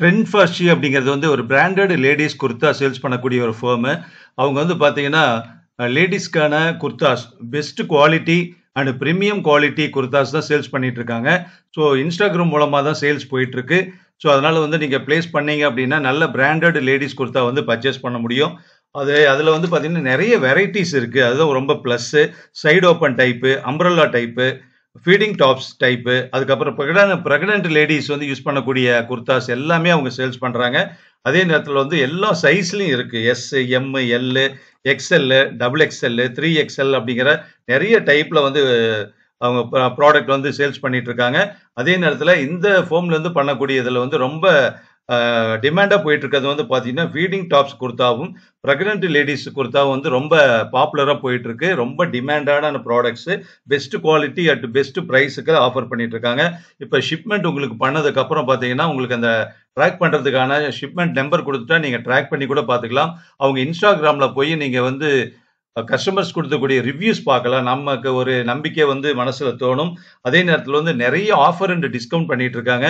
trend first அப்படிங்கிறது வந்து ஒரு பிராண்டட் லேடிஸ் குர்த்தா சேல்ஸ் பண்ணக்கூடிய ஒரு ஃபேர்மு அவங்க வந்து பார்த்தீங்கன்னா லேடிஸ்க்கான kurtas best quality and premium quality kurtas தான் சேல்ஸ் பண்ணிட்டு இருக்காங்க ஸோ இன்ஸ்டாகிராம் மூலமாக தான் சேல்ஸ் போயிட்டுருக்கு ஸோ அதனால் வந்து நீங்கள் பிளேஸ் பண்ணீங்க அப்படின்னா நல்ல பிராண்டட் லேடிஸ் குர்த்தா வந்து பர்ச்சேஸ் பண்ண முடியும் அது அதில் வந்து பார்த்தீங்கன்னா நிறைய வெரைட்டிஸ் இருக்குது அதுதான் ரொம்ப plus side open type umbrella type feeding tops type அதுக்கப்புறம் பிரகடன ப்ரெக்னென்ட் லேடிஸ் வந்து யூஸ் பண்ணக்கூடிய குர்தாஸ் எல்லாமே அவங்க சேல்ஸ் பண்ணுறாங்க அதே நேரத்தில் வந்து எல்லா சைஸ்லையும் இருக்குது S M L XL double XL three XL அப்படிங்கிற நிறைய டைப்பில் வந்து அவங்க ப்ராடக்ட் வந்து சேல்ஸ் பண்ணிகிட்ருக்காங்க அதே நேரத்தில் இந்த ஃபோம்லேருந்து பண்ணக்கூடிய இதில் வந்து ரொம்ப டிமாண்டாக போயிட்டு இருக்கிறது வந்து பார்த்தீங்கன்னா ஃபீடிங் டாப்ஸ் கொடுத்தாவும் ப்ரெக்னென்ட் லேடிஸ் கொடுத்தாவும் வந்து ரொம்ப பாப்புலராக போயிட்டு இருக்கு ரொம்ப டிமாண்டான products best quality at best ப்ரைஸுக்கு ஆஃபர் பண்ணிட்டு இருக்காங்க இப்போ ஷிப்மெண்ட் உங்களுக்கு பண்ணதுக்கப்புறம் பார்த்தீங்கன்னா உங்களுக்கு அந்த ட்ராக் பண்ணுறதுக்கான ஷிப்மெண்ட் நம்பர் கொடுத்துட்டா நீங்கள் ட்ராக் பண்ணி கூட பார்த்துக்கலாம் அவங்க இன்ஸ்டாகிராமில் போய் நீங்கள் வந்து கஸ்டமர்ஸ் கொடுத்தக்கூடிய ரிவ்யூஸ் பார்க்கலாம் நமக்கு ஒரு நம்பிக்கை வந்து மனசில் தோணும் அதே நேரத்தில் வந்து நிறைய ஆஃபர் அண்ட் டிஸ்கவுண்ட் பண்ணிட்டு இருக்காங்க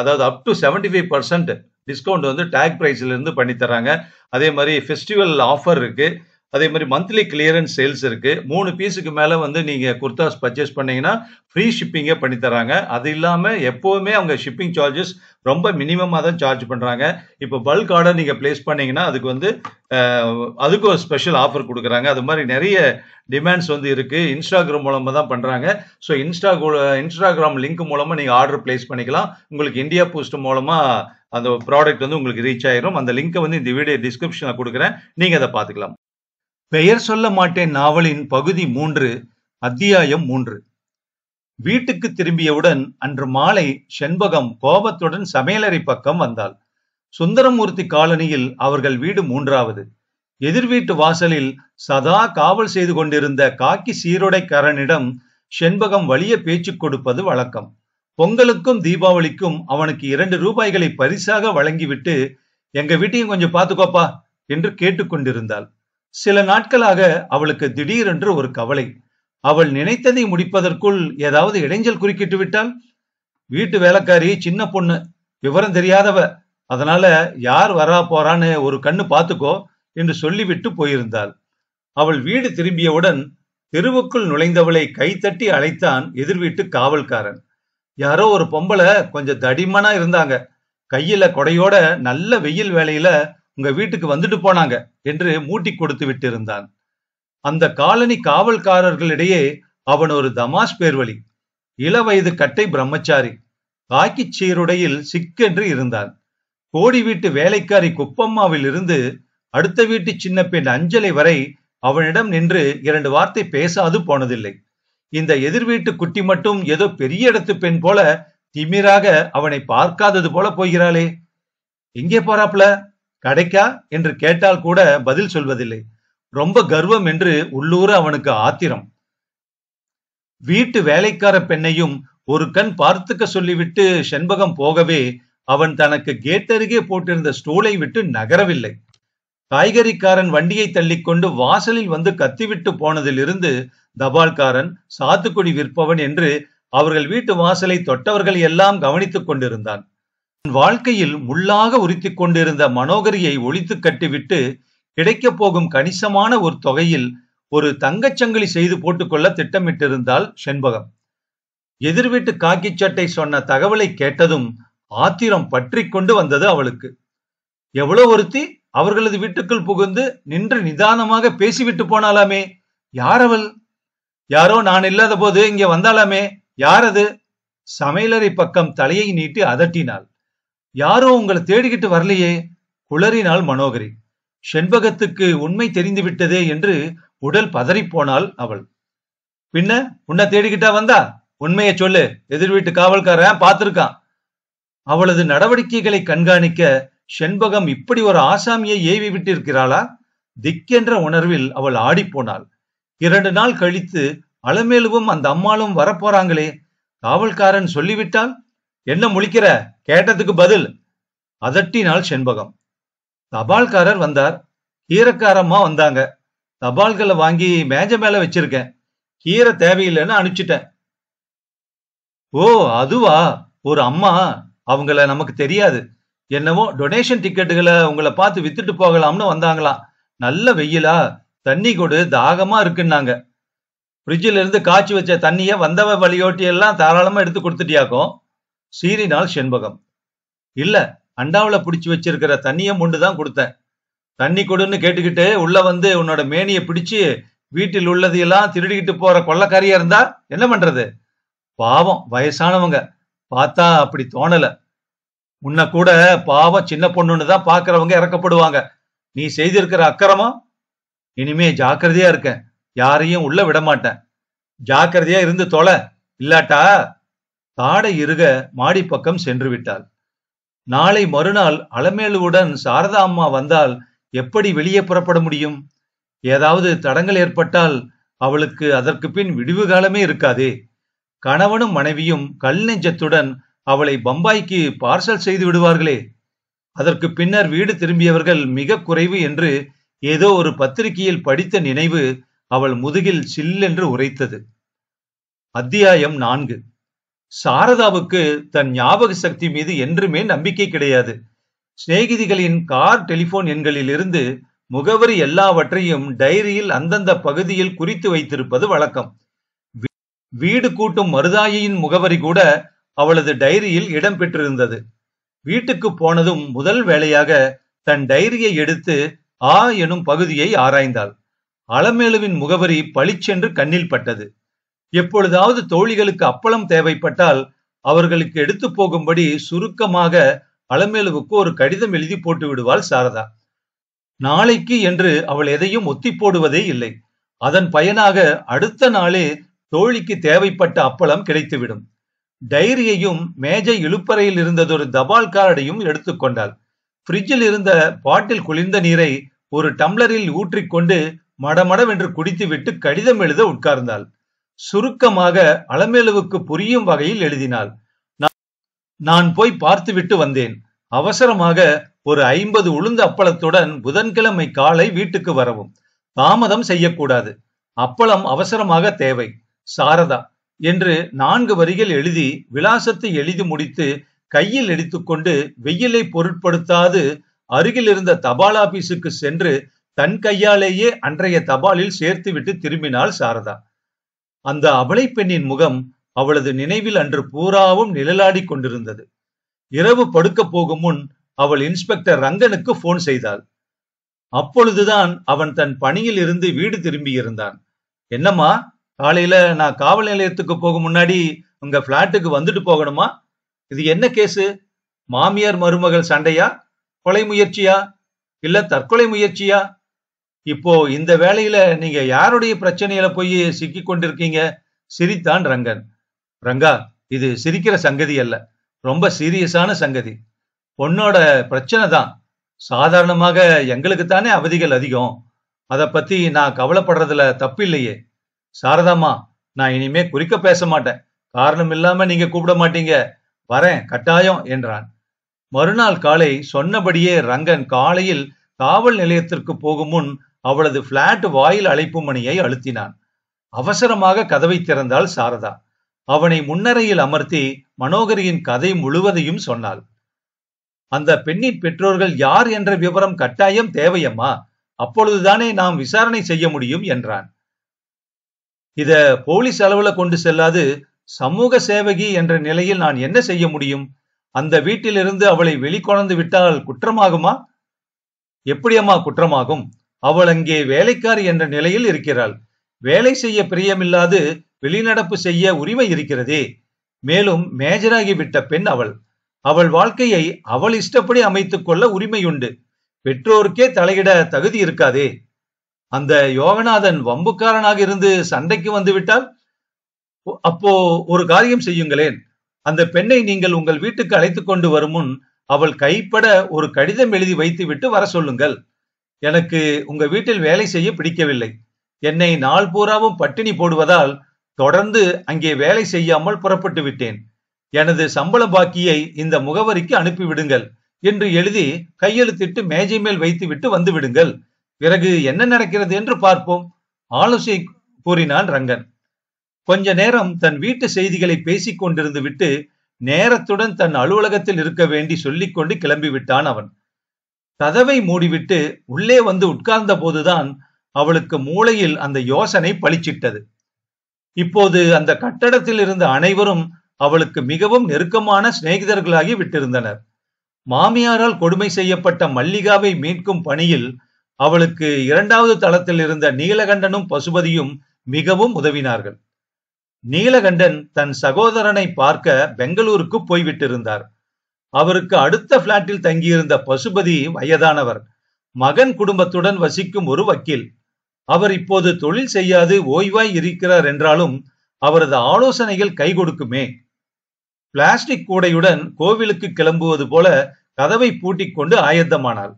அதாவது up to seventy five percent discount வந்து டேக் ப்ரைஸ்லேருந்து பண்ணித்தராங்க அதே மாதிரி ஃபெஸ்டிவல் ஆஃபர் இருக்குது அதே மாதிரி மந்த்லி கிளியரன்ஸ் சேல்ஸ் இருக்கு மூணு பீஸுக்கு மேல வந்து நீங்க குர்தாஸ் பர்ச்சேஸ் பண்ணீங்கன்னா ஃப்ரீ ஷிப்பிங்கே பண்ணி தராங்க அது இல்லாம எப்பவுமே அவங்க ஷிப்பிங் சார்ஜஸ் ரொம்ப மினிமமாக தான் சார்ஜ் பண்றாங்க இப்போ பல்க் ஆர்டர் நீங்க பிளேஸ் பண்ணீங்கன்னா அதுக்கு வந்து அதுக்கும் ஒரு ஸ்பெஷல் ஆஃபர் கொடுக்குறாங்க அது மாதிரி நிறைய டிமாண்ட்ஸ் வந்து இருக்கு இன்ஸ்டாகிராம் மூலமாக தான் பண்றாங்க ஸோ இன்ஸ்டா இன்ஸ்டாகிராம் லிங்க் மூலமா நீங்க ஆர்டர் பிளேஸ் பண்ணிக்கலாம் உங்களுக்கு இந்தியா போஸ்ட் மூலமா அந்த ப்ராடக்ட் வந்து உங்களுக்கு ரீச் ஆயிரும் அந்த லிங்கை வந்து இந்த வீடியோ டிஸ்கிரிப்ஷனில் கொடுக்குறேன் நீங்கள் அதை பார்த்துக்கலாம் பெயர் சொல்ல மாட்டேன் நாவலின் பகுதி மூன்று அத்தியாயம் மூன்று வீட்டுக்கு திரும்பியவுடன் அன்று மாலை செண்பகம் கோபத்துடன் சமையலறை பக்கம் வந்தாள் சுந்தரமூர்த்தி காலனியில் அவர்கள் வீடு மூன்றாவது எதிர் வீட்டு வாசலில் சதா காவல் செய்து கொண்டிருந்த காக்கி சீருடைக்காரனிடம் செண்பகம் வலிய பேச்சு கொடுப்பது வழக்கம் பொங்கலுக்கும் தீபாவளிக்கும் அவனுக்கு இரண்டு ரூபாய்களை பரிசாக வழங்கிவிட்டு எங்க வீட்டையும் கொஞ்சம் பார்த்துக்கோப்பா என்று கேட்டுக்கொண்டிருந்தாள் சில நாட்களாக அவளுக்கு திடீரென்று ஒரு கவலை அவள் நினைத்ததை முடிப்பதற்குள் ஏதாவது இடைஞ்சல் குறுக்கிட்டு விட்டால் வீட்டு வேலைக்காரி சின்ன பொண்ணு விவரம் தெரியாதவ அதனால யார் வரா போறான்னு ஒரு கண்ணு பார்த்துக்கோ என்று சொல்லிவிட்டு போயிருந்தாள் அவள் வீடு திரும்பியவுடன் தெருவுக்குள் நுழைந்தவளை கைத்தட்டி அழைத்தான் எதிர் வீட்டு காவல்காரன் யாரோ ஒரு பொம்பளை கொஞ்சம் தடிமனா இருந்தாங்க கையில கொடையோட நல்ல வெயில் வேலையில உங்க வீட்டுக்கு வந்துட்டு போனாங்க என்று மூட்டி கொடுத்து விட்டிருந்தான் அந்த காலனி காவல்காரர்களிடையே அவன் ஒரு தமாஷ் பேர்வழி இளவயது கட்டை பிரம்மச்சாரி காக்கி சீருடையில் சிக்கென்று இருந்தான் கோடி வீட்டு வேலைக்காரி குப்பம்மாவில் இருந்து அடுத்த வீட்டு சின்ன பெண் அஞ்சலை வரை அவனிடம் நின்று இரண்டு வார்த்தை பேசாது போனதில்லை இந்த எதிர் வீட்டு குட்டி மட்டும் ஏதோ பெரிய இடத்து பெண் போல திமிராக அவனை பார்க்காதது போல போகிறாளே எங்கே போறாப்ல கிடைக்கா என்று கேட்டால் கூட பதில் சொல்வதில்லை ரொம்ப கர்வம் என்று உள்ளூர அவனுக்கு ஆத்திரம் வீட்டு வேலைக்கார பெண்ணையும் ஒரு கண் பார்த்துக்க சொல்லிவிட்டு செண்பகம் போகவே அவன் தனக்கு கேட்டருகே போட்டிருந்த ஸ்டூலை விட்டு நகரவில்லை காய்கறிக்காரன் வண்டியை தள்ளிக்கொண்டு வாசலில் வந்து கத்திவிட்டு போனதிலிருந்து தபால்காரன் சாத்துக்குடி விற்பவன் என்று அவர்கள் வீட்டு வாசலை தொட்டவர்கள் எல்லாம் கவனித்துக் கொண்டிருந்தான் வாழ்க்கையில் முள்ளாக உரித்துக் கொண்டிருந்த மனோகரியை ஒழித்து கட்டிவிட்டு கிடைக்கப் போகும் கணிசமான ஒரு தொகையில் ஒரு தங்கச்சங்கிலி செய்து போட்டுக்கொள்ள திட்டமிட்டிருந்தாள் செண்பகம் எதிர் வீட்டு காக்கி சட்டை சொன்ன தகவலை கேட்டதும் ஆத்திரம் பற்றி கொண்டு வந்தது அவளுக்கு எவ்வளவு ஒருத்தி அவர்களது வீட்டுக்குள் புகுந்து நின்று நிதானமாக பேசிவிட்டு போனாலாமே யார் அவள் யாரோ நான் இல்லாத போது இங்கே வந்தாலாமே யார் அது சமையலறை பக்கம் தலையை நீட்டி அதட்டினாள் யாரோ உங்களை தேடிக்கிட்டு வரலையே குளறினாள் மனோகரி செண்பகத்துக்கு உண்மை தெரிந்துவிட்டதே என்று உடல் பதறிப்போனாள் அவள் பின்ன உன்னை தேடிக்கிட்டா வந்தா உண்மையை சொல்லு எதிர் வீட்டு காவல்காரன் பார்த்திருக்கான் அவளது நடவடிக்கைகளை கண்காணிக்க செண்பகம் இப்படி ஒரு ஆசாமியை ஏவி விட்டிருக்கிறாளா திக்கென்ற உணர்வில் அவள் ஆடிப்போனாள் இரண்டு நாள் கழித்து அலமேலுவும் அந்த அம்மாளும் வரப்போறாங்களே காவல்காரன் சொல்லிவிட்டால் என்ன முழிக்கிற கேட்டதுக்கு பதில் அதட்டினாள் செண்பகம் தபால்காரர் வந்தார் கீரைக்காரம்மா வந்தாங்க தபால்களை வாங்கி மேஜ மேல வச்சிருக்கேன் கீரை தேவையில்லைன்னு அனுப்பிச்சிட்டேன் ஓ அதுவா ஒரு அம்மா அவங்கள நமக்கு தெரியாது என்னவோ டொனேஷன் டிக்கெட்டுகளை உங்களை பார்த்து வித்துட்டு போகலாம்னு வந்தாங்களாம் நல்ல வெயிலா தண்ணி கொடு தாகமா இருக்குன்னாங்க ஃப்ரிட்ஜில இருந்து காய்ச்சி வச்ச தண்ணியை வந்தவ வழியோட்டி எல்லாம் தாராளமா எடுத்து கொடுத்துட்டியாக்கும் சீறினால் செண்பகம் இல்ல அண்டாவில பிடிச்சு வச்சிருக்கிற தண்ணிய முண்டுதான் தான் கொடுத்தேன் தண்ணி கொடுன்னு கேட்டுக்கிட்டு உள்ள வந்து உன்னோட மேனியை பிடிச்சு வீட்டில் உள்ளதையெல்லாம் திருடிக்கிட்டு போற கொள்ளக்காரியா இருந்தா என்ன பண்றது பாவம் வயசானவங்க பார்த்தா அப்படி தோணல உன்னை கூட பாவம் சின்ன பொண்ணுன்னு தான் பாக்குறவங்க இறக்கப்படுவாங்க நீ செய்திருக்கிற அக்கிரமம் இனிமே ஜாக்கிரதையா இருக்கேன் யாரையும் உள்ள விட மாட்டேன் ஜாக்கிரதையா இருந்து தொலை இல்லாட்டா தாடை இருக மாடிப்பக்கம் சென்று விட்டாள் நாளை மறுநாள் அலமேலுவுடன் சாரதா அம்மா வந்தால் எப்படி வெளியே புறப்பட முடியும் ஏதாவது தடங்கள் ஏற்பட்டால் அவளுக்கு அதற்கு பின் விடிவு காலமே இருக்காதே கணவனும் மனைவியும் கல் நெஞ்சத்துடன் அவளை பம்பாய்க்கு பார்சல் செய்து விடுவார்களே அதற்கு பின்னர் வீடு திரும்பியவர்கள் மிக குறைவு என்று ஏதோ ஒரு பத்திரிகையில் படித்த நினைவு அவள் முதுகில் சில்லென்று உரைத்தது அத்தியாயம் நான்கு சாரதாவுக்கு தன் ஞாபக சக்தி மீது என்றுமே நம்பிக்கை கிடையாது சிநேகிதிகளின் கார் டெலிபோன் எண்களில் இருந்து முகவரி எல்லாவற்றையும் டைரியில் அந்தந்த பகுதியில் குறித்து வைத்திருப்பது வழக்கம் வீடு கூட்டும் மருதாயியின் முகவரி கூட அவளது டைரியில் இடம்பெற்றிருந்தது வீட்டுக்கு போனதும் முதல் வேளையாக தன் டைரியை எடுத்து ஆ எனும் பகுதியை ஆராய்ந்தாள் அலமேலுவின் முகவரி பளிச்சென்று கண்ணில் பட்டது எப்பொழுதாவது தோழிகளுக்கு அப்பளம் தேவைப்பட்டால் அவர்களுக்கு எடுத்து போகும்படி சுருக்கமாக அலமேலுவுக்கு ஒரு கடிதம் எழுதி போட்டு விடுவாள் சாரதா நாளைக்கு என்று அவள் எதையும் ஒத்தி போடுவதே இல்லை அதன் பயனாக அடுத்த நாளே தோழிக்கு தேவைப்பட்ட அப்பளம் கிடைத்துவிடும் டைரியையும் மேஜை இழுப்பறையில் இருந்ததொரு தபால் கார்டையும் எடுத்துக்கொண்டாள் பிரிட்ஜில் இருந்த பாட்டில் குளிர்ந்த நீரை ஒரு டம்ளரில் ஊற்றிக்கொண்டு மடமடவென்று குடித்துவிட்டு கடிதம் எழுத உட்கார்ந்தாள் சுருக்கமாக அலமேலுவுக்கு புரியும் வகையில் எழுதினாள் நான் போய் பார்த்துவிட்டு வந்தேன் அவசரமாக ஒரு ஐம்பது உளுந்து அப்பளத்துடன் புதன்கிழமை காலை வீட்டுக்கு வரவும் தாமதம் செய்யக்கூடாது அப்பளம் அவசரமாக தேவை சாரதா என்று நான்கு வரிகள் எழுதி விலாசத்தை எழுதி முடித்து கையில் எடுத்துக்கொண்டு வெயிலை பொருட்படுத்தாது அருகில் இருந்த தபால் ஆபீஸுக்கு சென்று தன் கையாலேயே அன்றைய தபாலில் சேர்த்துவிட்டு திரும்பினாள் சாரதா அந்த அபலை பெண்ணின் முகம் அவளது நினைவில் அன்று பூராவும் நிழலாடி கொண்டிருந்தது இரவு படுக்க போகும் முன் அவள் இன்ஸ்பெக்டர் ரங்கனுக்கு போன் செய்தாள் அப்பொழுதுதான் அவன் தன் பணியில் இருந்து வீடு திரும்பியிருந்தான் என்னம்மா காலையில நான் காவல் நிலையத்துக்கு போகும் முன்னாடி உங்க பிளாட்டுக்கு வந்துட்டு போகணுமா இது என்ன கேசு மாமியார் மருமகள் சண்டையா கொலை முயற்சியா இல்ல தற்கொலை முயற்சியா இப்போ இந்த வேலையில நீங்க யாருடைய பிரச்சனையில போய் சிக்கி கொண்டிருக்கீங்க சிரித்தான் ரங்கன் ரங்கா இது சிரிக்கிற சங்கதி அல்ல ரொம்ப சீரியஸான சங்கதி பொண்ணோட பிரச்சனை தான் சாதாரணமாக எங்களுக்கு தானே அவதிகள் அதிகம் அதை பத்தி நான் கவலைப்படுறதுல தப்பு இல்லையே சாரதாமா நான் இனிமே குறிக்க பேச மாட்டேன் காரணம் இல்லாம நீங்க கூப்பிட மாட்டீங்க வரேன் கட்டாயம் என்றான் மறுநாள் காலை சொன்னபடியே ரங்கன் காலையில் காவல் நிலையத்திற்கு போகும் முன் அவளது பிளாட் வாயில் அழைப்பு மணியை அழுத்தினான் அவசரமாக கதவை திறந்தாள் சாரதா அவனை முன்னரையில் அமர்த்தி மனோகரியின் கதை முழுவதையும் சொன்னாள் அந்த பெண்ணின் பெற்றோர்கள் யார் என்ற விவரம் கட்டாயம் தேவையம்மா அப்பொழுதுதானே நாம் விசாரணை செய்ய முடியும் என்றான் இத போலீஸ் அளவுல கொண்டு செல்லாது சமூக சேவகி என்ற நிலையில் நான் என்ன செய்ய முடியும் அந்த வீட்டிலிருந்து அவளை வெளிக்கொணந்து விட்டால் குற்றமாகுமா எப்படியம்மா குற்றமாகும் அவள் அங்கே வேலைக்காரி என்ற நிலையில் இருக்கிறாள் வேலை செய்ய பிரியமில்லாது வெளிநடப்பு செய்ய உரிமை இருக்கிறதே மேலும் மேஜராகிவிட்ட பெண் அவள் அவள் வாழ்க்கையை அவள் இஷ்டப்படி அமைத்துக் கொள்ள உரிமையுண்டு பெற்றோருக்கே தலையிட தகுதி இருக்காதே அந்த யோகநாதன் வம்புக்காரனாக இருந்து சண்டைக்கு வந்துவிட்டால் அப்போ ஒரு காரியம் செய்யுங்களேன் அந்த பெண்ணை நீங்கள் உங்கள் வீட்டுக்கு அழைத்து கொண்டு வரும் முன் அவள் கைப்பட ஒரு கடிதம் எழுதி வைத்துவிட்டு வர சொல்லுங்கள் எனக்கு உங்க வீட்டில் வேலை செய்ய பிடிக்கவில்லை என்னை நாள் பூராவும் பட்டினி போடுவதால் தொடர்ந்து அங்கே வேலை செய்யாமல் புறப்பட்டு விட்டேன் எனது சம்பள பாக்கியை இந்த முகவரிக்கு அனுப்பிவிடுங்கள் என்று எழுதி கையெழுத்திட்டு மேஜை மேல் வைத்துவிட்டு வந்து விடுங்கள் பிறகு என்ன நடக்கிறது என்று பார்ப்போம் ஆலோசனை கூறினான் ரங்கன் கொஞ்ச நேரம் தன் வீட்டு செய்திகளை பேசிக் கொண்டிருந்து விட்டு நேரத்துடன் தன் அலுவலகத்தில் இருக்க வேண்டி சொல்லிக்கொண்டு கிளம்பிவிட்டான் அவன் கதவை மூடிவிட்டு உள்ளே வந்து உட்கார்ந்த போதுதான் அவளுக்கு மூளையில் அந்த யோசனை பளிச்சிட்டது இப்போது அந்த கட்டடத்தில் இருந்த அனைவரும் அவளுக்கு மிகவும் நெருக்கமான சிநேகிதர்களாகி விட்டிருந்தனர் மாமியாரால் கொடுமை செய்யப்பட்ட மல்லிகாவை மீட்கும் பணியில் அவளுக்கு இரண்டாவது தளத்தில் இருந்த நீலகண்டனும் பசுபதியும் மிகவும் உதவினார்கள் நீலகண்டன் தன் சகோதரனை பார்க்க பெங்களூருக்கு போய்விட்டிருந்தார் அவருக்கு அடுத்த பிளாட்டில் தங்கியிருந்த பசுபதி வயதானவர் மகன் குடும்பத்துடன் வசிக்கும் ஒரு வக்கீல் அவர் இப்போது தொழில் செய்யாது ஓய்வாய் இருக்கிறார் என்றாலும் அவரது ஆலோசனைகள் கை கொடுக்குமே பிளாஸ்டிக் கூடையுடன் கோவிலுக்கு கிளம்புவது போல கதவை பூட்டிக் கொண்டு ஆயத்தமானாள்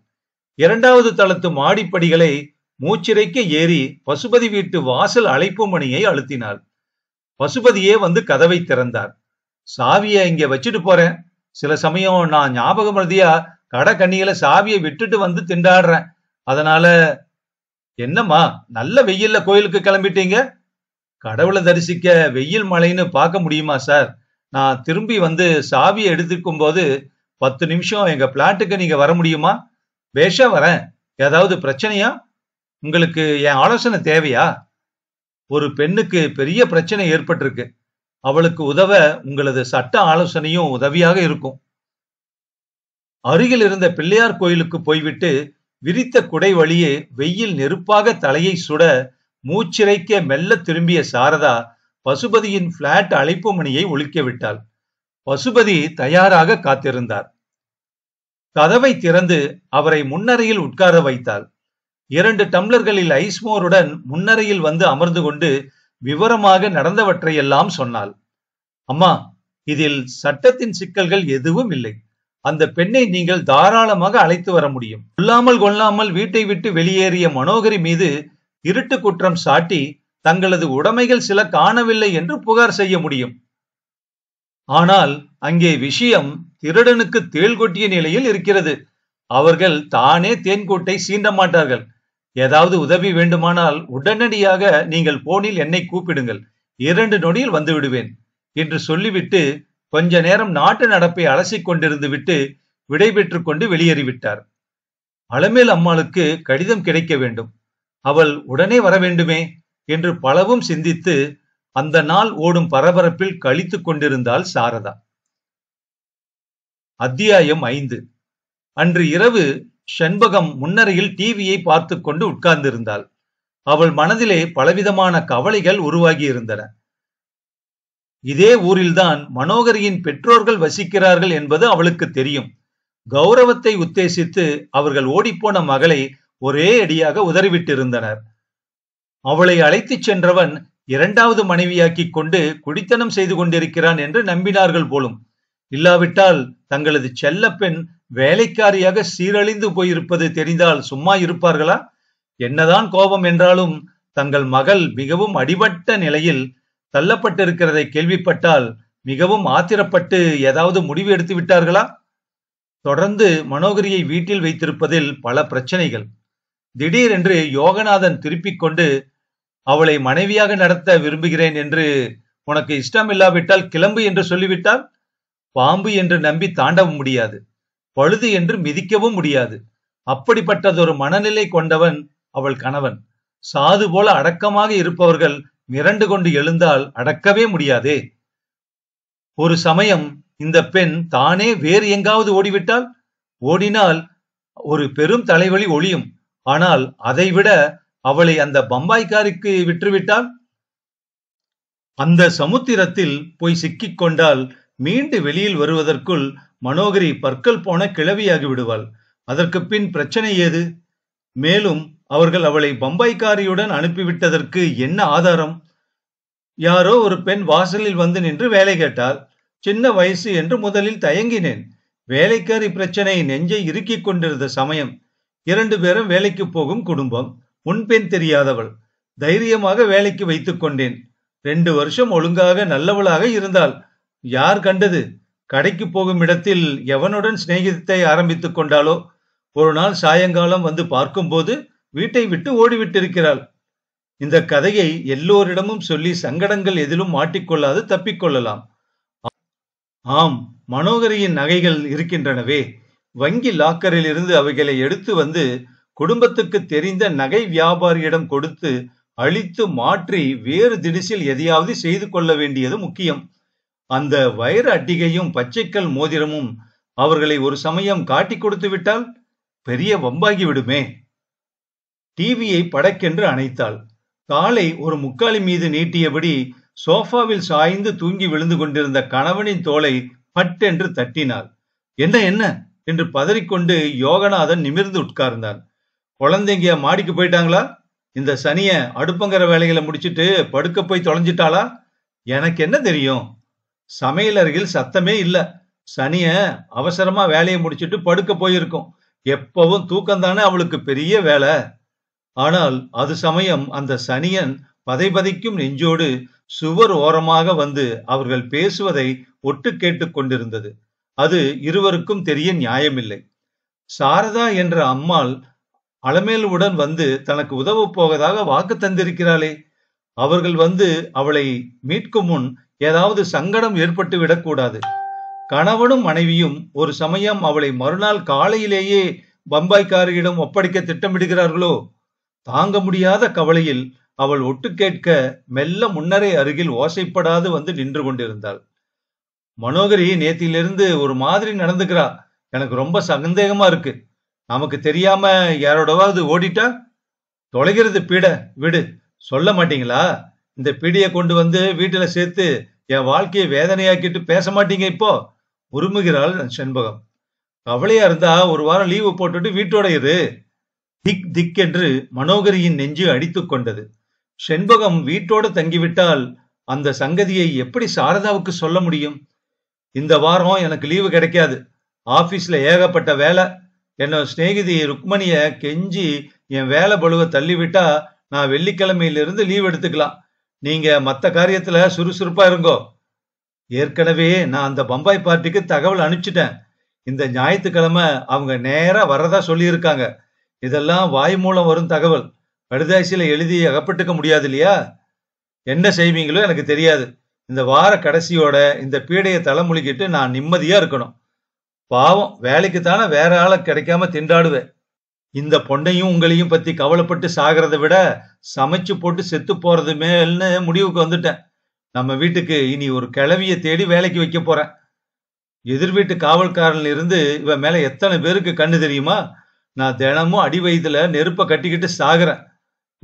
இரண்டாவது தளத்து மாடிப்படிகளை மூச்சிறைக்க ஏறி பசுபதி வீட்டு வாசல் அழைப்பு மணியை அழுத்தினாள் பசுபதியே வந்து கதவை திறந்தார் சாவியை இங்கே வச்சுட்டு போறேன் சில சமயம் நான் ஞாபகம் பிரதியா கடை கண்ணியில சாவியை விட்டுட்டு வந்து திண்டாடுறேன் அதனால என்னம்மா நல்ல வெயில்ல கோயிலுக்கு கிளம்பிட்டீங்க கடவுளை தரிசிக்க வெயில் மழைன்னு பார்க்க முடியுமா சார் நான் திரும்பி வந்து சாவியை எடுத்துக்கும் போது பத்து நிமிஷம் எங்க பிளாட்டுக்கு நீங்க வர முடியுமா பேஷா வரேன் ஏதாவது பிரச்சனையா உங்களுக்கு என் ஆலோசனை தேவையா ஒரு பெண்ணுக்கு பெரிய பிரச்சனை ஏற்பட்டிருக்கு அவளுக்கு உதவ உங்களது சட்ட ஆலோசனையும் உதவியாக இருக்கும் அருகில் இருந்த பிள்ளையார் கோயிலுக்கு போய்விட்டு விரித்த குடை வழியே வெயில் நெருப்பாக தலையை சுட மூச்சிறைக்க மெல்ல திரும்பிய சாரதா பசுபதியின் பிளாட் அழைப்பு மணியை ஒழிக்க விட்டாள் பசுபதி தயாராக காத்திருந்தார் கதவை திறந்து அவரை முன்னரையில் உட்கார வைத்தாள் இரண்டு டம்ளர்களில் ஐஸ்மோருடன் முன்னரையில் வந்து அமர்ந்து கொண்டு விவரமாக நடந்தவற்றையெல்லாம் சொன்னாள் அம்மா இதில் சட்டத்தின் சிக்கல்கள் எதுவும் இல்லை அந்த பெண்ணை நீங்கள் தாராளமாக அழைத்து வர முடியும் கொல்லாமல் கொள்ளாமல் வீட்டை விட்டு வெளியேறிய மனோகரி மீது இருட்டு குற்றம் சாட்டி தங்களது உடைமைகள் சில காணவில்லை என்று புகார் செய்ய முடியும் ஆனால் அங்கே விஷயம் திருடனுக்கு தேள் கொட்டிய நிலையில் இருக்கிறது அவர்கள் தானே தேன்கூட்டை சீண்ட மாட்டார்கள் ஏதாவது உதவி வேண்டுமானால் உடனடியாக நீங்கள் போனில் என்னை கூப்பிடுங்கள் இரண்டு நொடியில் வந்து விடுவேன் என்று சொல்லிவிட்டு கொஞ்ச நேரம் நாட்டு நடப்பை அலசிக் கொண்டிருந்து விட்டு விடைபெற்று கொண்டு வெளியேறிவிட்டார் அலமேல் அம்மாளுக்கு கடிதம் கிடைக்க வேண்டும் அவள் உடனே வர வேண்டுமே என்று பலவும் சிந்தித்து அந்த நாள் ஓடும் பரபரப்பில் கழித்து கொண்டிருந்தாள் சாரதா அத்தியாயம் ஐந்து அன்று இரவு செண்பகம் முன்னரையில் டிவியை பார்த்து கொண்டு உட்கார்ந்திருந்தாள் அவள் மனதிலே பலவிதமான கவலைகள் உருவாகி இருந்தன இதே ஊரில்தான் மனோகரியின் பெற்றோர்கள் வசிக்கிறார்கள் என்பது அவளுக்கு தெரியும் கௌரவத்தை உத்தேசித்து அவர்கள் ஓடிப்போன மகளை ஒரே அடியாக உதறிவிட்டிருந்தனர் அவளை அழைத்துச் சென்றவன் இரண்டாவது மனைவியாக்கிக் கொண்டு குடித்தனம் செய்து கொண்டிருக்கிறான் என்று நம்பினார்கள் போலும் இல்லாவிட்டால் தங்களது செல்ல பெண் வேலைக்காரியாக சீரழிந்து போயிருப்பது தெரிந்தால் சும்மா இருப்பார்களா என்னதான் கோபம் என்றாலும் தங்கள் மகள் மிகவும் அடிபட்ட நிலையில் தள்ளப்பட்டிருக்கிறதை கேள்விப்பட்டால் மிகவும் ஆத்திரப்பட்டு ஏதாவது முடிவு எடுத்து விட்டார்களா தொடர்ந்து மனோகரியை வீட்டில் வைத்திருப்பதில் பல பிரச்சனைகள் திடீரென்று யோகநாதன் திருப்பிக் கொண்டு அவளை மனைவியாக நடத்த விரும்புகிறேன் என்று உனக்கு இஷ்டம் இல்லாவிட்டால் கிளம்பு என்று சொல்லிவிட்டால் பாம்பு என்று நம்பி தாண்டவும் முடியாது பழுது என்று மிதிக்கவும் முடியாது அப்படிப்பட்டதொரு மனநிலை கொண்டவன் அவள் கணவன் சாது போல அடக்கமாக இருப்பவர்கள் மிரண்டு கொண்டு எழுந்தால் அடக்கவே முடியாதே ஒரு சமயம் இந்த பெண் தானே வேறு எங்காவது ஓடிவிட்டால் ஓடினால் ஒரு பெரும் தலைவலி ஒளியும் ஆனால் அதைவிட அவளை அந்த பம்பாய்க்காருக்கு விற்றுவிட்டால் அந்த சமுத்திரத்தில் போய் சிக்கிக் கொண்டால் மீண்டு வெளியில் வருவதற்குள் மனோகரி பற்கள் போன கிளவியாகி விடுவாள் அதற்கு பின் பிரச்சனை ஏது மேலும் அவர்கள் அவளை பம்பாய்காரியுடன் அனுப்பிவிட்டதற்கு என்ன ஆதாரம் யாரோ ஒரு பெண் வாசலில் வந்து நின்று வேலை கேட்டால் சின்ன வயசு என்று முதலில் தயங்கினேன் வேலைக்காரி பிரச்சனை நெஞ்சை இறுக்கிக் கொண்டிருந்த சமயம் இரண்டு பேரும் வேலைக்கு போகும் குடும்பம் முன்பெண் தெரியாதவள் தைரியமாக வேலைக்கு வைத்துக் கொண்டேன் ரெண்டு வருஷம் ஒழுங்காக நல்லவளாக இருந்தாள் யார் கண்டது கடைக்கு போகும் இடத்தில் எவனுடன் சிநேகிதத்தை ஆரம்பித்துக் கொண்டாளோ ஒரு நாள் சாயங்காலம் வந்து பார்க்கும்போது வீட்டை விட்டு ஓடிவிட்டிருக்கிறாள் இந்த கதையை எல்லோரிடமும் சொல்லி சங்கடங்கள் எதிலும் மாட்டிக்கொள்ளாது தப்பிக்கொள்ளலாம் ஆம் மனோகரியின் நகைகள் இருக்கின்றனவே வங்கி லாக்கரில் இருந்து அவைகளை எடுத்து வந்து குடும்பத்துக்கு தெரிந்த நகை வியாபாரியிடம் கொடுத்து அழித்து மாற்றி வேறு திடிசில் எதையாவது செய்து கொள்ள வேண்டியது முக்கியம் அந்த வைர அட்டிகையும் பச்சைக்கல் மோதிரமும் அவர்களை ஒரு சமயம் காட்டி கொடுத்து விட்டால் பெரிய வம்பாகி விடுமே டிவியை படக்கென்று அணைத்தாள் காலை ஒரு முக்காலி மீது நீட்டியபடி சோஃபாவில் சாய்ந்து தூங்கி விழுந்து கொண்டிருந்த கணவனின் தோலை பட்டென்று தட்டினாள் என்ன என்ன என்று பதறிக்கொண்டு யோகநாதன் நிமிர்ந்து உட்கார்ந்தான் குழந்தைங்க மாடிக்கு போயிட்டாங்களா இந்த சனிய அடுப்பங்கிற வேலைகளை முடிச்சிட்டு படுக்க போய் தொலைஞ்சிட்டாளா எனக்கு என்ன தெரியும் அருகில் சத்தமே இல்ல சனிய அவசரமா வேலையை முடிச்சிட்டு படுக்க போயிருக்கும் எப்பவும் தூக்கம்தானே அவளுக்கு பெரிய வேலை ஆனால் அது சமயம் அந்த சனியன் பதைபதைக்கும் நெஞ்சோடு சுவர் ஓரமாக வந்து அவர்கள் பேசுவதை ஒட்டு கேட்டு கொண்டிருந்தது அது இருவருக்கும் தெரிய நியாயமில்லை சாரதா என்ற அம்மாள் அலமேலுடன் வந்து தனக்கு உதவப் போவதாக வாக்கு தந்திருக்கிறாளே அவர்கள் வந்து அவளை மீட்கும் முன் ஏதாவது சங்கடம் ஏற்பட்டு விடக்கூடாது கணவனும் மனைவியும் ஒரு சமயம் அவளை மறுநாள் காலையிலேயே பம்பாய்க்காரியிடம் ஒப்படைக்க திட்டமிடுகிறார்களோ தாங்க முடியாத கவலையில் அவள் ஒட்டு கேட்க மெல்ல முன்னரே அருகில் ஓசைப்படாது வந்து நின்று கொண்டிருந்தாள் மனோகரி நேத்திலிருந்து ஒரு மாதிரி நடந்துக்கிறா எனக்கு ரொம்ப சந்தேகமா இருக்கு நமக்கு தெரியாம யாரோடவாவது ஓடிட்டா தொலைகிறது பீட விடு சொல்ல மாட்டீங்களா இந்த பிடியை கொண்டு வந்து வீட்டில் சேர்த்து என் வாழ்க்கையை வேதனையாக்கிட்டு பேச மாட்டீங்க இப்போ உருமுகிறாள் செண்பகம் கவலையா இருந்தா ஒரு வாரம் லீவு போட்டுட்டு வீட்டோட இரு திக் திக் என்று மனோகரியின் நெஞ்சு அடித்து கொண்டது செண்பகம் வீட்டோடு தங்கிவிட்டால் அந்த சங்கதியை எப்படி சாரதாவுக்கு சொல்ல முடியும் இந்த வாரம் எனக்கு லீவு கிடைக்காது ஆபீஸ்ல ஏகப்பட்ட வேலை என்னோட சிநேகிதி ருக்மணிய கெஞ்சி என் வேலை பழுவை தள்ளிவிட்டா நான் வெள்ளிக்கிழமையிலிருந்து லீவ் எடுத்துக்கலாம் நீங்க மற்ற காரியத்துல சுறுசுறுப்பா இருங்கோ ஏற்கனவே நான் அந்த பம்பாய் பார்ட்டிக்கு தகவல் அனுப்பிச்சிட்டேன் இந்த ஞாயிற்றுக்கிழமை அவங்க நேரா வர்றதா சொல்லியிருக்காங்க இதெல்லாம் வாய் மூலம் வரும் தகவல் கடுதாசியில எழுதி அகப்பட்டுக்க முடியாது இல்லையா என்ன செய்வீங்களோ எனக்கு தெரியாது இந்த வார கடைசியோட இந்த பீடையை தலைமுழிக்கிட்டு நான் நிம்மதியா இருக்கணும் பாவம் வேலைக்கு தானே வேற ஆளை கிடைக்காம திண்டாடுவேன் இந்த பொண்ணையும் உங்களையும் பத்தி கவலைப்பட்டு சாகிறத விட சமைச்சு போட்டு செத்து போறது மேல்னு முடிவுக்கு வந்துட்டேன் நம்ம வீட்டுக்கு இனி ஒரு கிளவிய தேடி வேலைக்கு வைக்க போறேன் எதிர் வீட்டு காவல்காரன் இருந்து இவன் மேல எத்தனை பேருக்கு கண்ணு தெரியுமா நான் தினமும் அடி வயதுல நெருப்பை கட்டிக்கிட்டு சாகிறேன்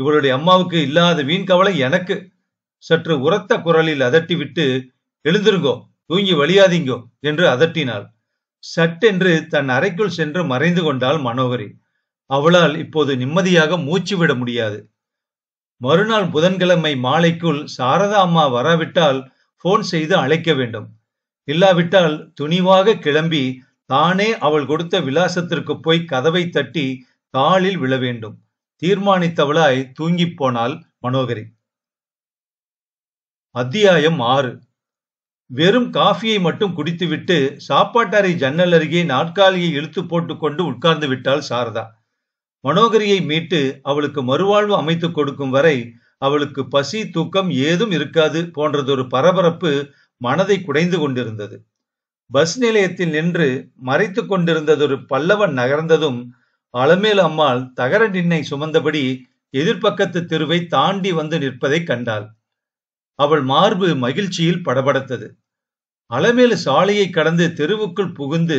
இவளுடைய அம்மாவுக்கு இல்லாத வீண் கவலை எனக்கு சற்று உரத்த குரலில் அதட்டி விட்டு எழுந்திருங்கோ தூங்கி வழியாதீங்கோ என்று அதட்டினாள் சட்டென்று தன் அறைக்குள் சென்று மறைந்து கொண்டாள் மனோகரி அவளால் இப்போது நிம்மதியாக மூச்சு விட முடியாது மறுநாள் புதன்கிழமை மாலைக்குள் சாரதா அம்மா வராவிட்டால் போன் செய்து அழைக்க வேண்டும் இல்லாவிட்டால் துணிவாக கிளம்பி தானே அவள் கொடுத்த விலாசத்திற்கு போய் கதவை தட்டி காலில் விழ வேண்டும் தீர்மானித்தவளாய் தூங்கிப் போனாள் மனோகரி அத்தியாயம் ஆறு வெறும் காஃபியை மட்டும் குடித்துவிட்டு சாப்பாட்டறை ஜன்னல் அருகே நாற்காலியை இழுத்து போட்டுக்கொண்டு உட்கார்ந்து விட்டாள் சாரதா மனோகரியை மீட்டு அவளுக்கு மறுவாழ்வு அமைத்து கொடுக்கும் வரை அவளுக்கு பசி தூக்கம் ஏதும் இருக்காது போன்றதொரு பரபரப்பு மனதை குடைந்து கொண்டிருந்தது பஸ் நிலையத்தில் நின்று மறைத்து கொண்டிருந்ததொரு பல்லவன் நகர்ந்ததும் அளமேல் அம்மாள் தகர நின்னை சுமந்தபடி எதிர்பக்கத்து தெருவை தாண்டி வந்து நிற்பதை கண்டாள் அவள் மார்பு மகிழ்ச்சியில் படபடத்தது அலமேல் சாலையை கடந்து தெருவுக்குள் புகுந்து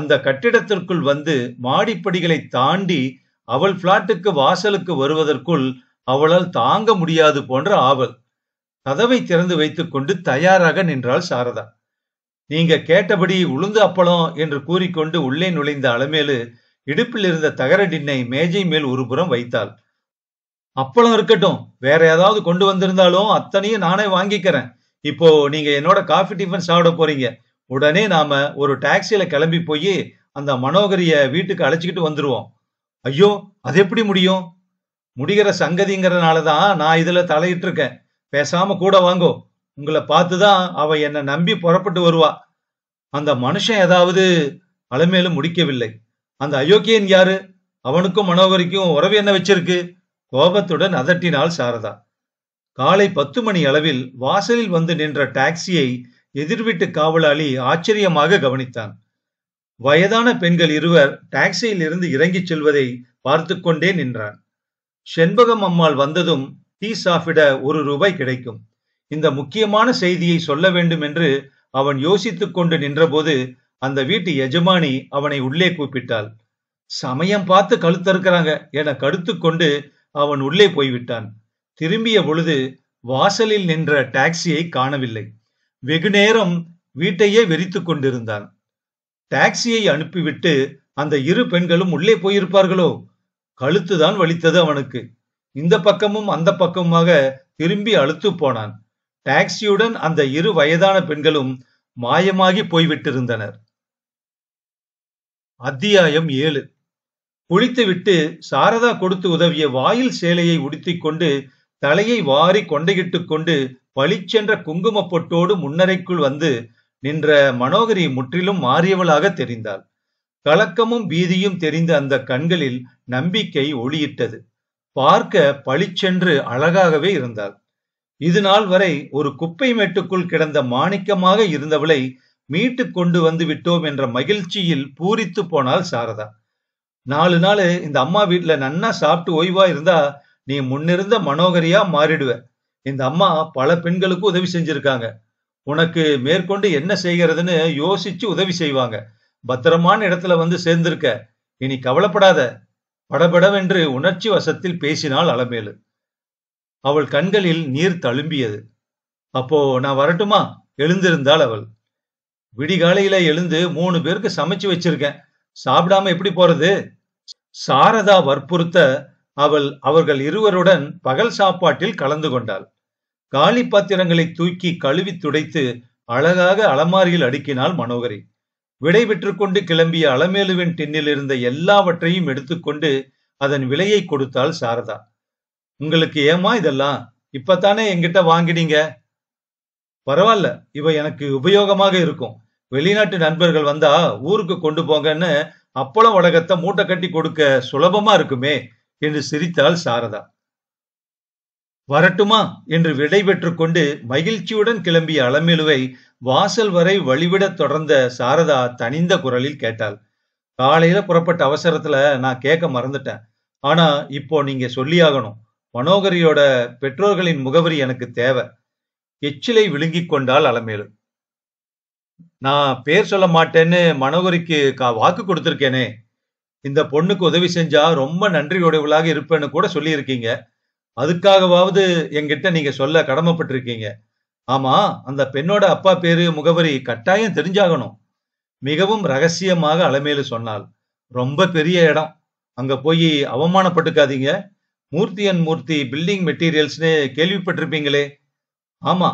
அந்த கட்டிடத்திற்குள் வந்து மாடிப்படிகளை தாண்டி அவள் பிளாட்டுக்கு வாசலுக்கு வருவதற்குள் அவளால் தாங்க முடியாது போன்ற ஆவல் கதவை திறந்து வைத்துக்கொண்டு தயாராக நின்றாள் சாரதா நீங்க கேட்டபடி உளுந்து அப்பளம் என்று கூறிக்கொண்டு உள்ளே நுழைந்த அலமேலு இடுப்பில் இருந்த தகர டின்னை மேஜை மேல் ஒரு புறம் வைத்தாள் அப்பளம் இருக்கட்டும் வேற ஏதாவது கொண்டு வந்திருந்தாலும் அத்தனையும் நானே வாங்கிக்கிறேன் இப்போ நீங்க என்னோட காஃபி டிஃபன் சாப்பிட போறீங்க உடனே நாம ஒரு டாக்ஸியில கிளம்பி போய் அந்த மனோகரிய வீட்டுக்கு அழைச்சிக்கிட்டு வந்துருவோம் ஐயோ அது எப்படி முடியும் முடிகிற சங்கதிங்கிறனால தான் நான் இதுல தலையிட்டு இருக்கேன் பேசாம கூட வாங்கோ உங்களை பார்த்து தான் அவ என்னை நம்பி புறப்பட்டு வருவா அந்த மனுஷன் ஏதாவது அலமேலும் முடிக்கவில்லை அந்த அயோக்கியன் யாரு அவனுக்கும் மனோகரிக்கும் உறவு என்ன வச்சிருக்கு கோபத்துடன் அதட்டினாள் சாரதா காலை பத்து மணி அளவில் வாசலில் வந்து நின்ற டாக்ஸியை எதிர்வீட்டு காவலாளி ஆச்சரியமாக கவனித்தான் வயதான பெண்கள் இருவர் டாக்ஸியில் இருந்து இறங்கிச் செல்வதை பார்த்து கொண்டே நின்றான் செண்பகம் அம்மாள் வந்ததும் டீ சாப்பிட ஒரு ரூபாய் கிடைக்கும் இந்த முக்கியமான செய்தியை சொல்ல வேண்டும் என்று அவன் யோசித்துக் கொண்டு நின்றபோது அந்த வீட்டு எஜமானி அவனை உள்ளே கூப்பிட்டாள் சமயம் பார்த்து கழுத்தறுக்கிறாங்க என கடுத்து கொண்டு அவன் உள்ளே போய்விட்டான் திரும்பிய பொழுது வாசலில் நின்ற டாக்ஸியை காணவில்லை வெகு நேரம் வீட்டையே வெறித்து கொண்டிருந்தான் டாக்ஸியை அனுப்பிவிட்டு அந்த இரு பெண்களும் உள்ளே போயிருப்பார்களோ கழுத்துதான் வலித்தது அவனுக்கு இந்த பக்கமும் அந்த பக்கமுமாக திரும்பி அழுத்து போனான் டாக்ஸியுடன் அந்த இரு வயதான பெண்களும் மாயமாகி போய்விட்டிருந்தனர் அத்தியாயம் ஏழு குளித்துவிட்டு சாரதா கொடுத்து உதவிய வாயில் சேலையை உடுத்திக்கொண்டு தலையை வாரி கொண்டையிட்டுக் கொண்டு பளிச்சென்ற குங்கும பொட்டோடு முன்னரைக்குள் வந்து நின்ற மனோகரி முற்றிலும் மாறியவளாக தெரிந்தாள் கலக்கமும் பீதியும் தெரிந்த அந்த கண்களில் நம்பிக்கை ஒளியிட்டது பார்க்க பளிச்சென்று அழகாகவே இருந்தாள் இது நாள் வரை ஒரு குப்பை மேட்டுக்குள் கிடந்த மாணிக்கமாக இருந்தவளை மீட்டு கொண்டு வந்து விட்டோம் என்ற மகிழ்ச்சியில் பூரித்து போனாள் சாரதா நாலு நாள் இந்த அம்மா வீட்டுல நன்னா சாப்பிட்டு ஓய்வா இருந்தா நீ முன்னிருந்த மனோகரியா மாறிடுவ இந்த அம்மா பல பெண்களுக்கு உதவி செஞ்சிருக்காங்க உனக்கு மேற்கொண்டு என்ன செய்கிறதுன்னு யோசிச்சு உதவி செய்வாங்க பத்திரமான இடத்துல வந்து சேர்ந்திருக்க இனி கவலைப்படாத படபடவென்று உணர்ச்சி வசத்தில் பேசினாள் அலமேலு அவள் கண்களில் நீர் தழும்பியது அப்போ நான் வரட்டுமா எழுந்திருந்தாள் அவள் விடிகாலையில எழுந்து மூணு பேருக்கு சமைச்சு வச்சிருக்கேன் சாப்பிடாம எப்படி போறது சாரதா வற்புறுத்த அவள் அவர்கள் இருவருடன் பகல் சாப்பாட்டில் கலந்து கொண்டாள் காலி பாத்திரங்களை தூக்கி கழுவி துடைத்து அழகாக அலமாரியில் அடுக்கினாள் மனோகரி விடை கொண்டு கிளம்பிய அலமேலுவின் டின்னில் இருந்த எல்லாவற்றையும் எடுத்துக்கொண்டு அதன் விலையை கொடுத்தாள் சாரதா உங்களுக்கு ஏமா இதெல்லாம் இப்பத்தானே எங்கிட்ட வாங்கினீங்க பரவாயில்ல இவ எனக்கு உபயோகமாக இருக்கும் வெளிநாட்டு நண்பர்கள் வந்தா ஊருக்கு கொண்டு போங்கன்னு அப்பளம் உலகத்தை மூட்டை கட்டி கொடுக்க சுலபமா இருக்குமே என்று சிரித்தாள் சாரதா வரட்டுமா என்று விடை கொண்டு மகிழ்ச்சியுடன் கிளம்பிய அலமேலுவை வாசல் வரை வழிவிடத் தொடர்ந்த சாரதா தனிந்த குரலில் கேட்டாள் காலையில புறப்பட்ட அவசரத்துல நான் கேட்க மறந்துட்டேன் ஆனா இப்போ நீங்க சொல்லியாகணும் மனோகரியோட பெற்றோர்களின் முகவரி எனக்கு தேவை எச்சிலை விழுங்கிக் கொண்டாள் அலமேலு நான் பேர் சொல்ல மாட்டேன்னு மனோகரிக்கு கா வாக்கு கொடுத்துருக்கேனே இந்த பொண்ணுக்கு உதவி செஞ்சா ரொம்ப நன்றி இருப்பேன்னு கூட சொல்லியிருக்கீங்க அதுக்காகவாவது என்கிட்ட நீங்க சொல்ல கடமைப்பட்டிருக்கீங்க ஆமா அந்த பெண்ணோட அப்பா பேரு முகவரி கட்டாயம் தெரிஞ்சாகணும் மிகவும் ரகசியமாக அலமேலு சொன்னால் ரொம்ப பெரிய இடம் அங்க போய் அவமானப்பட்டுக்காதீங்க மூர்த்தி அண்ட் மூர்த்தி பில்டிங் மெட்டீரியல்ஸ்னு கேள்விப்பட்டிருப்பீங்களே ஆமா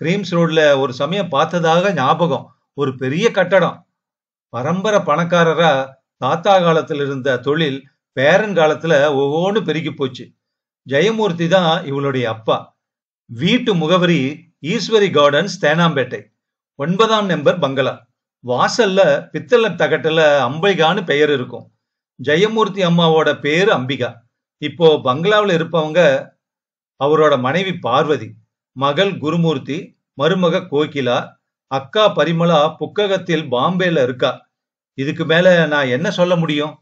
கிரீம்ஸ் ரோட்ல ஒரு சமயம் பார்த்ததாக ஞாபகம் ஒரு பெரிய கட்டடம் பரம்பரை பணக்காரரா தாத்தா காலத்துல இருந்த தொழில் பேரன் காலத்துல ஒவ்வொன்று பெருகி போச்சு ஜெயமூர்த்தி தான் இவளுடைய அப்பா வீட்டு முகவரி ஈஸ்வரி கார்டன்ஸ் தேனாம்பேட்டை ஒன்பதாம் நம்பர் பங்களா வாசல்ல பித்தளை தகட்டல அம்பிகான்னு பெயர் இருக்கும் ஜெயமூர்த்தி அம்மாவோட பேரு அம்பிகா இப்போ பங்களாவில் இருப்பவங்க அவரோட மனைவி பார்வதி மகள் குருமூர்த்தி மருமக கோகிலா அக்கா பரிமளா புக்ககத்தில் பாம்பேல இருக்கா இதுக்கு மேல நான் என்ன சொல்ல முடியும்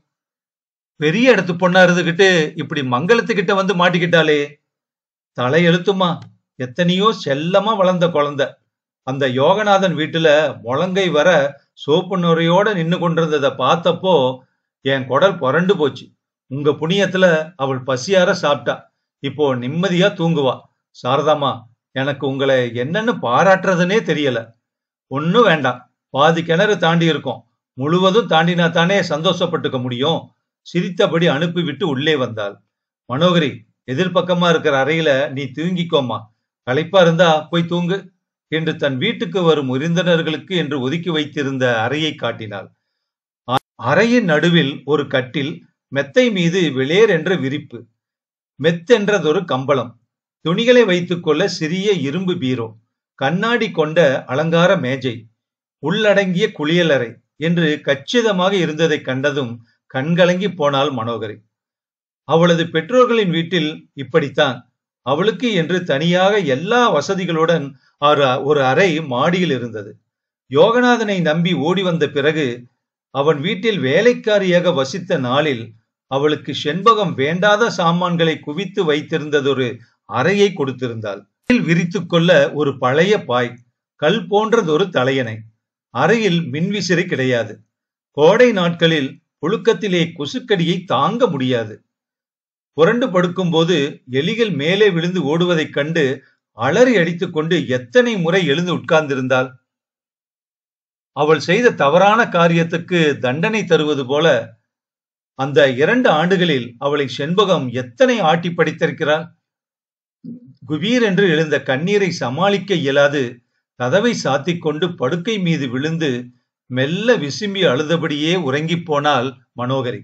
பெரிய இடத்து பொண்ணா இருந்துகிட்டு இப்படி மங்களத்துக்கிட்ட வந்து மாட்டிக்கிட்டாளே எழுத்துமா எத்தனையோ செல்லமா வளர்ந்த குழந்தை அந்த யோகநாதன் வீட்டுல முழங்கை வர சோப்பு நுரையோட நின்று கொண்டிருந்ததை பார்த்தப்போ என் குடல் புரண்டு போச்சு உங்க புண்ணியத்துல அவள் பசியார சாப்பிட்டா இப்போ நிம்மதியா தூங்குவா சாரதாமா எனக்கு உங்களை என்னன்னு பாராட்டுறதுனே தெரியல ஒன்னும் வேண்டாம் பாதி கிணறு தாண்டி இருக்கோம் முழுவதும் தாண்டினா தானே சந்தோஷப்பட்டுக்க முடியும் சிரித்தபடி அனுப்பிவிட்டு உள்ளே வந்தாள் மனோகரி எதிர்பக்கமா இருக்கிற அறையில நீ தூங்கிக்கோமா களைப்பா இருந்தா போய் தூங்கு என்று தன் வீட்டுக்கு வரும் விருந்தினர்களுக்கு என்று ஒதுக்கி வைத்திருந்த அறையை காட்டினாள் அறையின் நடுவில் ஒரு கட்டில் மெத்தை மீது வெளேர் என்ற விரிப்பு மெத்தென்றதொரு கம்பளம் துணிகளை வைத்துக்கொள்ள சிறிய இரும்பு பீரோ கண்ணாடி கொண்ட அலங்கார மேஜை உள்ளடங்கிய குளியலறை என்று கச்சிதமாக இருந்ததை கண்டதும் கண்கலங்கி போனாள் மனோகரி அவளது பெற்றோர்களின் வீட்டில் இப்படித்தான் அவளுக்கு என்று தனியாக எல்லா வசதிகளுடன் ஒரு அறை மாடியில் இருந்தது யோகநாதனை நம்பி ஓடி வந்த பிறகு அவன் வீட்டில் வேலைக்காரியாக வசித்த நாளில் அவளுக்கு செண்பகம் வேண்டாத சாமான்களை குவித்து வைத்திருந்ததொரு அறையை கொடுத்திருந்தாள் விரித்து கொள்ள ஒரு பழைய பாய் கல் போன்றதொரு தலையணை அறையில் மின்விசிறி கிடையாது கோடை நாட்களில் ஒழுக்கத்திலே கொசுக்கடியை தாங்க முடியாது புரண்டு படுக்கும்போது எலிகள் மேலே விழுந்து ஓடுவதைக் கண்டு அலறி அடித்துக் கொண்டு எத்தனை முறை எழுந்து உட்கார்ந்திருந்தாள் அவள் செய்த தவறான காரியத்துக்கு தண்டனை தருவது போல அந்த இரண்டு ஆண்டுகளில் அவளை செண்பகம் எத்தனை ஆட்டி படித்திருக்கிறாள் குபீர் என்று எழுந்த கண்ணீரை சமாளிக்க இயலாது கதவை சாத்திக் கொண்டு படுக்கை மீது விழுந்து மெல்ல விசும்பி அழுதபடியே உறங்கிப் போனாள் மனோகரி